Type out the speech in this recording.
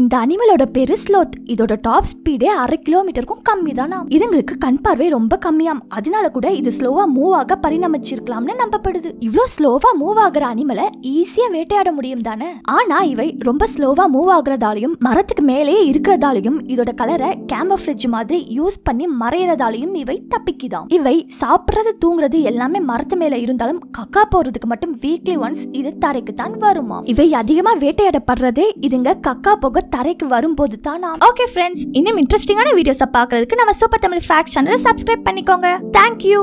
இந்த அனிமலோட பெரு ஸ்லோத் இதோட டாப் ஸ்பீடே அரை கிலோமீட்டருக்கும் கம்மி தானா இதுங்களுக்கு கண் பார்வை ரொம்ப கம்மியாம் அதனால கூட இது ஸ்லோவா மூவ் ஆக பரிணமிச்சிருக்கலாம்னு நம்பப்படுது இவ்வளோ ஸ்லோவா மூவ் ஆகுற அனிமலை ஈஸியா வேட்டையாட முடியும் தானே ஆனா இவை ரொம்ப ஸ்லோவா மூவ் ஆகுறதாலையும் மரத்துக்கு மேலே இருக்கிறதாலையும் இதோட கலரை கேமஃபிளேஜ் மாதிரி யூஸ் பண்ணி மறையறதாலையும் இவை தப்பிக்குதாம் இவை சாப்பிட்றது தூங்குறது எல்லாமே மரத்து மேல இருந்தாலும் கக்கா போறதுக்கு மட்டும் வீக்லி ஒன்ஸ் இது தரைக்கு தான் வருமா இவை அதிகமா வேட்டையாடப்படுறதே இதுங்க கக்கா போக தரைக்கு வரும்போது தானா ஓகே ஃப்ரெண்ட்ஸ் இன்னும் இன்ட்ரெஸ்டிங்கான வீடியோஸை பார்க்கறதுக்கு நம்ம சூப்பர் தமிழ் ஃபேக்ட் சேனலை சப்ஸ்கிரைப் பண்ணிக்கோங்க தேங்க்யூ